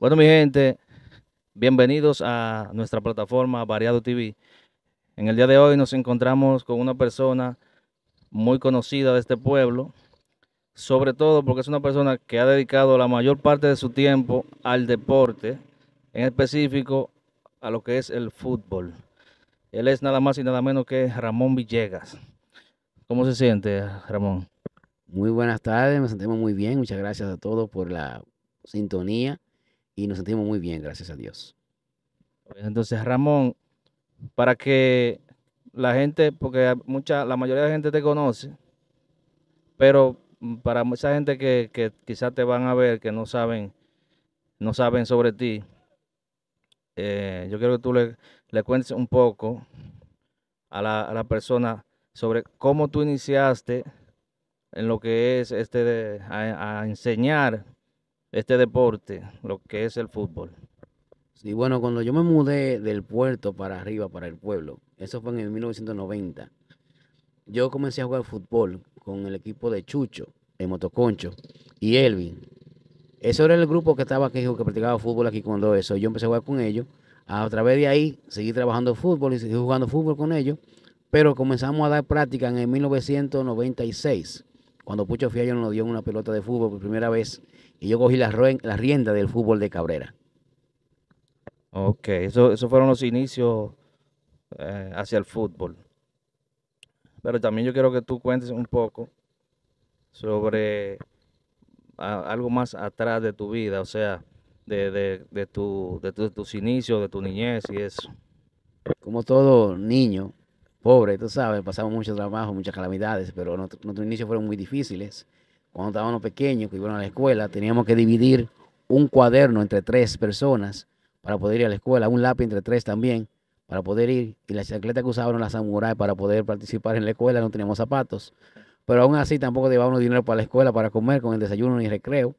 Bueno, mi gente, bienvenidos a nuestra plataforma Variado TV. En el día de hoy nos encontramos con una persona muy conocida de este pueblo, sobre todo porque es una persona que ha dedicado la mayor parte de su tiempo al deporte, en específico a lo que es el fútbol. Él es nada más y nada menos que Ramón Villegas. ¿Cómo se siente, Ramón? Muy buenas tardes, me sentimos muy bien. Muchas gracias a todos por la sintonía y nos sentimos muy bien, gracias a Dios. Entonces, Ramón, para que la gente, porque mucha, la mayoría de la gente te conoce, pero mm, para mucha gente que, quizás te van a ver, que no saben, no saben sobre ti, eh, yo quiero que tú le, cuentes un poco a la, persona sobre cómo tú iniciaste en lo que es este a enseñar este deporte, lo que es el fútbol. Y bueno, cuando yo me mudé del puerto para arriba, para el pueblo, eso fue en el 1990, yo comencé a jugar fútbol con el equipo de Chucho, el motoconcho, y Elvin. Eso era el grupo que estaba aquí, que practicaba fútbol aquí cuando eso. Yo empecé a jugar con ellos. A través de ahí seguí trabajando fútbol y seguí jugando fútbol con ellos. Pero comenzamos a dar práctica en el 1996, cuando Pucho Fiallo nos dio una pelota de fútbol por primera vez y yo cogí la, rienda del fútbol de Cabrera. Ok, esos fueron los inicios eh, hacia el fútbol. Pero también yo quiero que tú cuentes un poco sobre algo más atrás de tu vida, o sea, de, tus inicios, de tu niñez y eso. Como todo niño, pobre, tú sabes, pasamos mucho trabajo, muchas calamidades, pero nuestros inicios fueron muy difíciles cuando estábamos pequeños, que iban a la escuela, teníamos que dividir un cuaderno entre tres personas para poder ir a la escuela, un lápiz entre tres también para poder ir. Y la chancleta que usaban las samurai para poder participar en la escuela, no teníamos zapatos. Pero aún así tampoco llevábamos dinero para la escuela, para comer, con el desayuno ni recreo.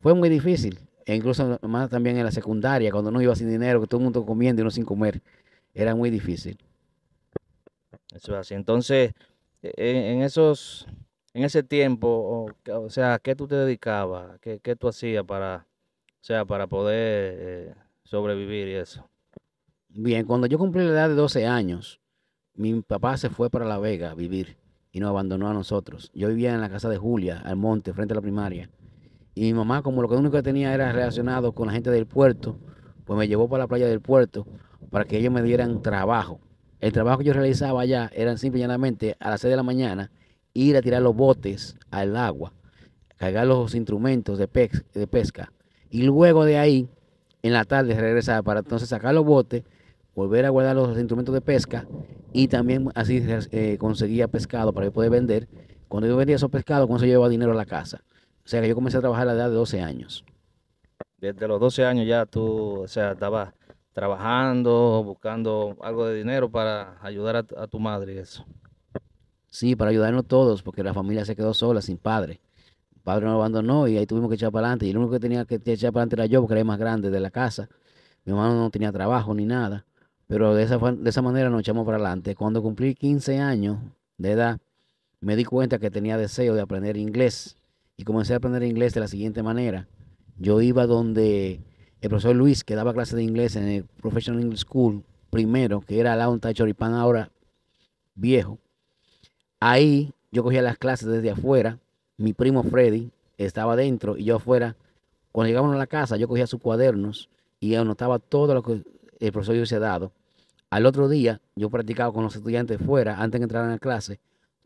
Fue muy difícil. E incluso más también en la secundaria, cuando uno iba sin dinero, que todo el mundo comiendo y uno sin comer. Era muy difícil. Eso es así. Entonces, e, e, en esos en ese tiempo, o, sea, qué tú te dedicabas? ¿Qué, tú hacías para, sea, para poder eh, sobrevivir y eso? Bien, cuando yo cumplí la edad de 12 años, mi papá se fue para La Vega a vivir y nos abandonó a nosotros. Yo vivía en la casa de Julia, al monte, frente a la primaria. Y mi mamá, como lo único que tenía era relacionado con la gente del puerto, pues me llevó para la playa del puerto para que ellos me dieran trabajo. El trabajo que yo realizaba allá era simple y llanamente a las 6 de la mañana ir a tirar los botes al agua, cargar los instrumentos de, pesca y luego de ahí, en la tarde, regresar para entonces sacar los botes, volver a guardar los instrumentos de pesca y también así eh, conseguía pescado para poder vender. Cuando yo vendía esos pescados, cuando se llevaba dinero a la casa. O sea que yo comencé a trabajar a la edad de 12 años. Desde los 12 años ya tú, o sea, estabas trabajando, buscando algo de dinero para ayudar a, a tu madre y eso. Sí, para ayudarnos todos, porque la familia se quedó sola, sin padre. El padre nos abandonó y ahí tuvimos que echar para adelante. Y el único que tenía que echar para adelante era yo, porque era el más grande de la casa. Mi hermano no tenía trabajo ni nada. Pero de esa, de esa manera nos echamos para adelante. Cuando cumplí 15 años de edad, me di cuenta que tenía deseo de aprender inglés. Y comencé a aprender inglés de la siguiente manera. Yo iba donde el profesor Luis, que daba clases de inglés en el Professional English School primero, que era la Choripán ahora viejo. Ahí yo cogía las clases desde afuera. Mi primo Freddy estaba dentro y yo afuera. Cuando llegábamos a la casa, yo cogía sus cuadernos y anotaba todo lo que el profesor se había dado. Al otro día, yo practicaba con los estudiantes fuera, antes de entrar en la clase,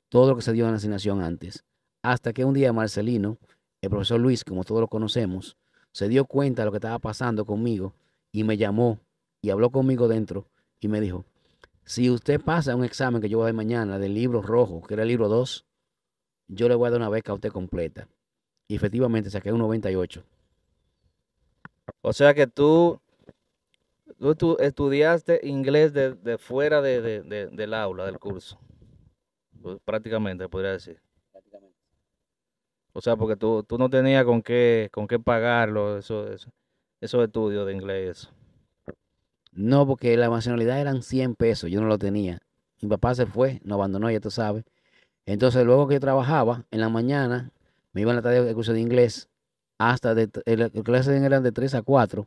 todo lo que se dio en la asignación antes. Hasta que un día Marcelino, el profesor Luis, como todos lo conocemos, se dio cuenta de lo que estaba pasando conmigo y me llamó y habló conmigo dentro y me dijo, si usted pasa un examen que yo voy a dar mañana del libro rojo, que era el libro 2, yo le voy a dar una beca a usted completa. Y efectivamente saqué un 98. O sea que tú, tú, estudiaste inglés de, fuera de, del aula, del curso. Pues, prácticamente, podría decir. Prácticamente. O sea, porque tú, no tenías con qué, con qué pagarlo, eso, eso, esos estudios de inglés. No, porque la nacionalidad eran 100 pesos, yo no lo tenía. Mi papá se fue, nos abandonó, ya tú sabes. Entonces, luego que yo trabajaba, en la mañana, me iba a la tarde de curso de inglés, hasta de, el, clase eran de 3 a 4,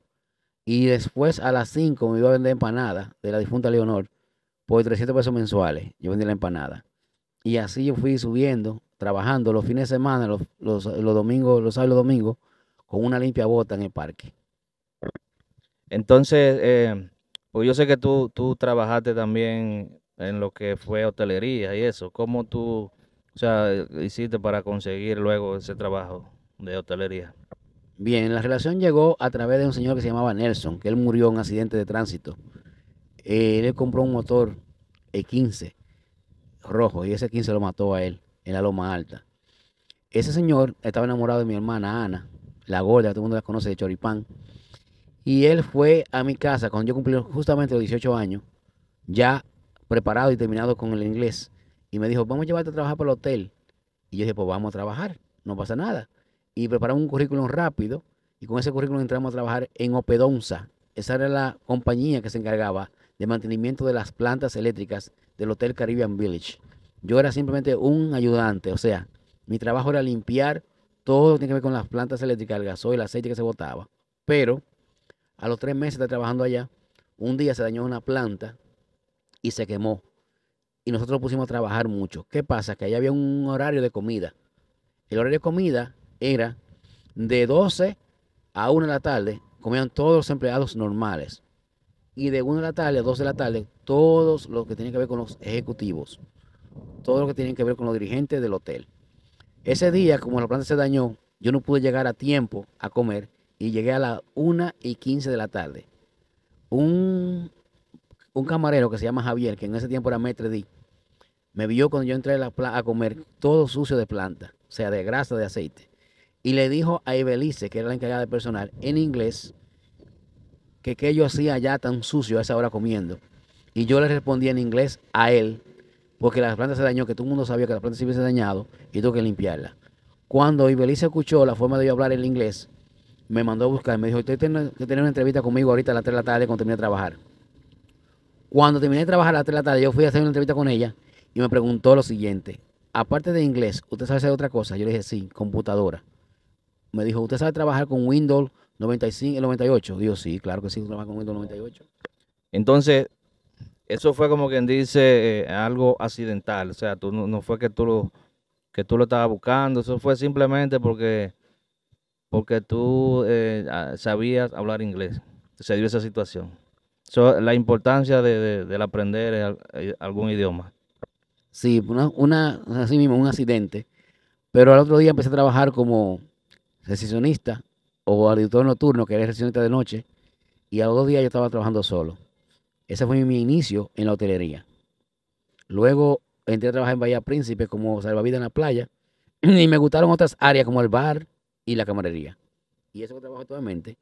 y después a las 5 me iba a vender empanada de la difunta Leonor por 300 pesos mensuales. Yo vendí la empanada. Y así yo fui subiendo, trabajando los fines de semana, los, domingos, los sábados los domingos, con una limpia bota en el parque. Entonces, eh, pues yo sé que tú, tú trabajaste también en lo que fue hotelería y eso. ¿Cómo tú o sea, hiciste para conseguir luego ese trabajo de hotelería? Bien, la relación llegó a través de un señor que se llamaba Nelson, que él murió en un accidente de tránsito. Eh, él compró un motor E15 rojo y ese 15 lo mató a él en la Loma Alta. Ese señor estaba enamorado de mi hermana Ana, la gorda, todo el mundo la conoce de Choripán. Y él fue a mi casa cuando yo cumplí justamente los 18 años, ya preparado y terminado con el inglés. Y me dijo, vamos a llevarte a trabajar para el hotel. Y yo dije, pues vamos a trabajar, no pasa nada. Y preparamos un currículum rápido y con ese currículum entramos a trabajar en Opedonza. Esa era la compañía que se encargaba de mantenimiento de las plantas eléctricas del Hotel Caribbean Village. Yo era simplemente un ayudante, o sea, mi trabajo era limpiar todo lo que tiene que ver con las plantas eléctricas, el gasoil, el aceite que se botaba. Pero a los tres meses de trabajando allá, un día se dañó una planta y se quemó. Y nosotros pusimos a trabajar mucho. ¿Qué pasa? Que allá había un horario de comida. El horario de comida era de 12 a 1 de la tarde, comían todos los empleados normales. Y de 1 de la tarde a 2 de la tarde, todos los que tenían que ver con los ejecutivos, todo lo que tenían que ver con los dirigentes del hotel. Ese día, como la planta se dañó, yo no pude llegar a tiempo a comer y llegué a las 1 y 15 de la tarde. Un, un camarero que se llama Javier, que en ese tiempo era maître D, me vio cuando yo entré a, a comer todo sucio de planta, o sea, de grasa, de aceite. Y le dijo a Ibelice, que era la encargada de personal, en inglés, que qué yo hacía allá tan sucio a esa hora comiendo. Y yo le respondí en inglés a él, porque las plantas se dañó, que todo el mundo sabía que la planta se hubiese dañado y tuve que limpiarla. Cuando Ibelice escuchó la forma de yo hablar en inglés, me mandó a buscar. Me dijo, usted tiene que tener una entrevista conmigo ahorita a las 3 de la tarde cuando termine de trabajar. Cuando terminé de trabajar a las 3 de la tarde, yo fui a hacer una entrevista con ella y me preguntó lo siguiente. Aparte de inglés, ¿usted sabe hacer otra cosa? Yo le dije, sí, computadora. Me dijo, ¿usted sabe trabajar con Windows 95, y 98? Dijo, sí, claro que sí, trabajo con Windows 98. Entonces, eso fue como quien dice eh, algo accidental. O sea, no, fue que tú lo que tú lo estabas buscando, eso fue simplemente porque porque tú eh, ah, sabías hablar inglés. Se dio esa situación. la importancia de, del aprender eh, algún idioma. Sí, una, así mismo, un accidente. Pero al otro día empecé a trabajar como recesionista o auditor nocturno, que era recesionista de noche, y a los dos días yo estaba trabajando solo. Ese fue mi inicio en la hotelería. Luego entré a trabajar en Bahía Príncipe como salvavidas en la playa y me gustaron otras áreas como el bar, y la camarería. Y eso que trabajo actualmente.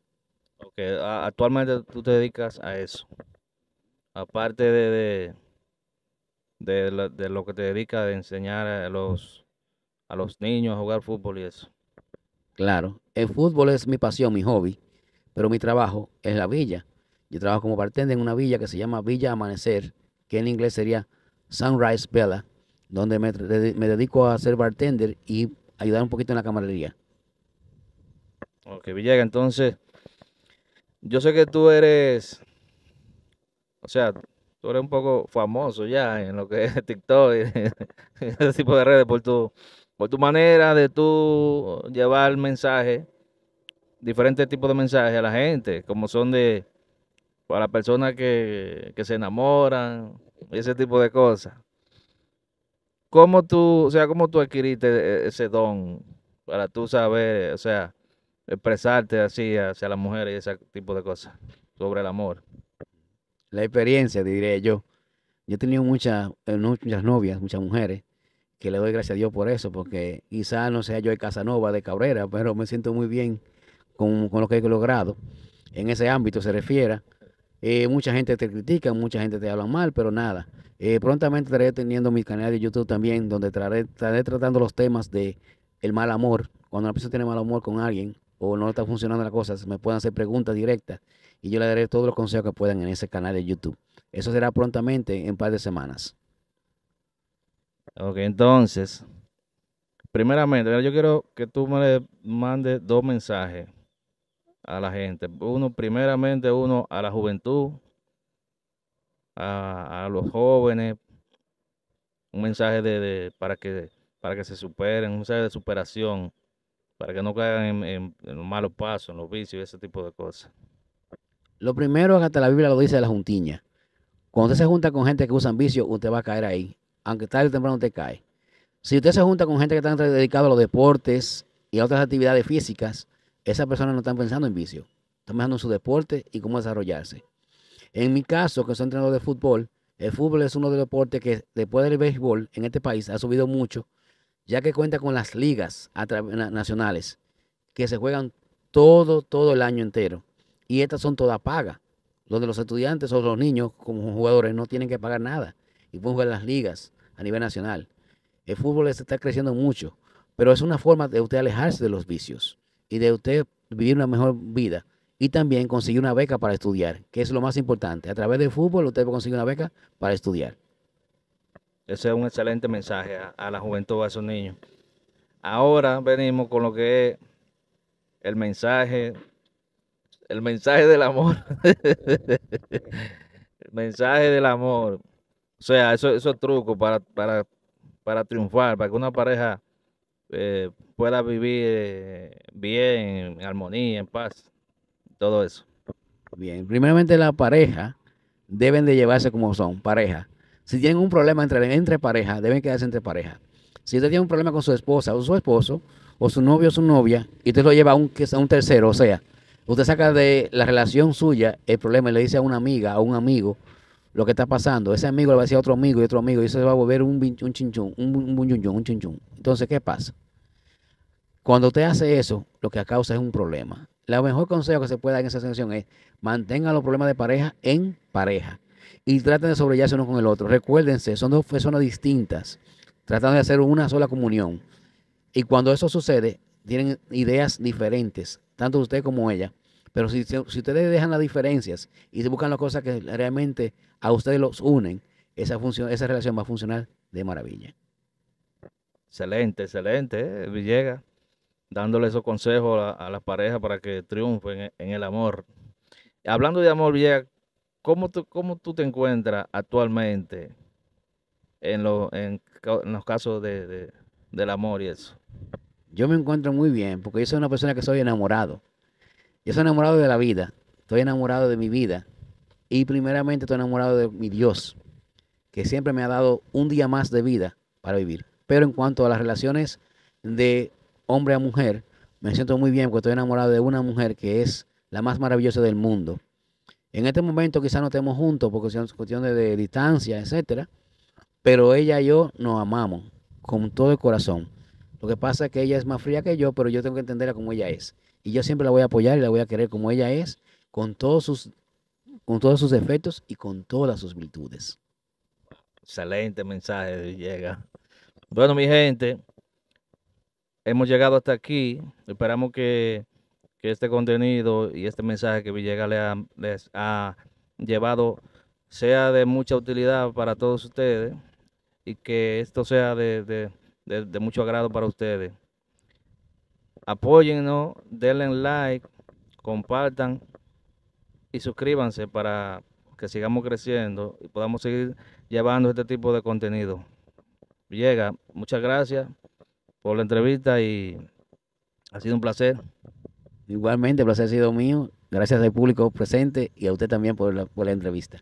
Ok, actualmente tú te dedicas a eso. Aparte de, de, lo que te dedicas de enseñar a los, a los niños a jugar fútbol y eso. Claro, el fútbol es mi pasión, mi hobby, pero mi trabajo es la villa. Yo trabajo como bartender en una villa que se llama Villa Amanecer, que en inglés sería Sunrise Bella donde me, me dedico a ser bartender y ayudar un poquito en la camarería. Ok, Villega, entonces, yo sé que tú eres, o sea, tú eres un poco famoso ya en lo que es TikTok y ese tipo de redes por tu, por tu manera de tú llevar mensajes, diferentes tipos de mensajes a la gente, como son de para personas que, que se enamoran, ese tipo de cosas. ¿Cómo tú, o sea, cómo tú adquiriste e, ese don para tú saber, o sea, expresarte así hacia las mujeres y ese tipo de cosas sobre el amor. La experiencia, diré yo. Yo he tenido muchas, eh, muchas novias, muchas mujeres, que le doy gracias a Dios por eso, porque quizás no sea yo de Casanova, de Cabrera, pero me siento muy bien con, lo que he logrado. En ese ámbito se refiera eh, mucha gente te critica, mucha gente te habla mal, pero nada. Eh, prontamente estaré teniendo mi canal de YouTube también, donde estaré, estaré tratando los temas de el mal amor. Cuando una persona tiene mal amor con alguien, o no está funcionando la cosa, me pueden hacer preguntas directas y yo le daré todos los consejos que puedan en ese canal de YouTube. Eso será prontamente en un par de semanas. Ok, entonces, primeramente, yo quiero que tú me mandes dos mensajes a la gente. Uno, primeramente, uno a la juventud, a, los jóvenes, un mensaje de, para, que, para que se superen, un mensaje de superación para que no caigan en, los malos pasos, en los vicios y ese tipo de cosas. Lo primero es que hasta la Biblia lo dice de la juntiña. Cuando usted se junta con gente que usa vicio, usted va a caer ahí. Aunque tarde o temprano usted cae. Si usted se junta con gente que está dedicada a los deportes y a otras actividades físicas, esas personas no están pensando en vicio. Están pensando en su deporte y cómo desarrollarse. En mi caso, que soy entrenador de fútbol, el fútbol es uno de los deportes que después del béisbol en este país ha subido mucho ya que cuenta con las ligas nacionales que se juegan todo, todo el año entero. Y estas son todas pagas, donde los estudiantes o los niños como jugadores no tienen que pagar nada y pueden jugar las ligas a nivel nacional. El fútbol está creciendo mucho, pero es una forma de usted alejarse de los vicios y de usted vivir una mejor vida y también conseguir una beca para estudiar, que es lo más importante. A través del fútbol usted conseguir una beca para estudiar. Ese es un excelente mensaje a, la juventud, a esos niños. Ahora venimos con lo que es el mensaje, el mensaje del amor. el mensaje del amor. O sea, eso, eso truco para, para, triunfar, para que una pareja eh, pueda vivir eh, bien, en armonía, en paz, todo eso. Bien, primeramente la pareja deben de llevarse como son, pareja. Si tienen un problema entre, entre pareja, deben quedarse entre pareja. Si usted tiene un problema con su esposa o su esposo, o su novio o su novia, y usted lo lleva a un, tercero, o sea, usted saca de la relación suya el problema y le dice a una amiga, a un amigo, lo que está pasando. Ese amigo le va a decir a otro amigo y otro amigo, y eso se va a volver un, un chinchón, un, un, un, chinchón. Entonces, ¿qué pasa? Cuando usted hace eso, lo que causa es un problema. El mejor consejo que se puede dar en esa situación es mantenga los problemas de pareja en pareja y traten de sobrellarse uno con el otro. Recuérdense, son dos personas distintas, Tratan de hacer una sola comunión. Y cuando eso sucede, tienen ideas diferentes, tanto usted como ella. Pero si, ustedes dejan las diferencias y se buscan las cosas que realmente a ustedes los unen, esa, función, esa relación va a funcionar de maravilla. Excelente, excelente, Villega, eh, Villegas, dándole esos consejos a, las parejas para que triunfen en, el amor. Hablando de amor, Villegas, ¿Cómo tú, te encuentras actualmente en, los casos de, del amor y eso? Yo me encuentro muy bien, porque yo soy una persona que soy enamorado. Yo soy enamorado de la vida, estoy enamorado de mi vida y primeramente estoy enamorado de mi Dios, que siempre me ha dado un día más de vida para vivir. Pero en cuanto a las relaciones de hombre a mujer, me siento muy bien porque estoy enamorado de una mujer que es la más maravillosa del mundo en este momento quizás no estemos juntos porque son cuestiones de, distancia, etcétera, pero ella y yo nos amamos con todo el corazón. Lo que pasa es que ella es más fría que yo, pero yo tengo que entenderla como ella es. Y yo siempre la voy a apoyar y la voy a querer como ella es, con todos sus, con todos sus defectos y con todas sus virtudes. Excelente mensaje, llega. Bueno, mi gente, hemos llegado hasta aquí. Esperamos que que este contenido y este mensaje que Villega les ha, llevado sea de mucha utilidad para todos ustedes y que esto sea de, mucho agrado para ustedes. Apóyennos, denle like, compartan y suscríbanse para que sigamos creciendo y podamos seguir llevando este tipo de contenido. Llega, muchas gracias por la entrevista y ha sido un placer. Igualmente, el placer ha sido mío. Gracias al público presente y a usted también por la, por la entrevista.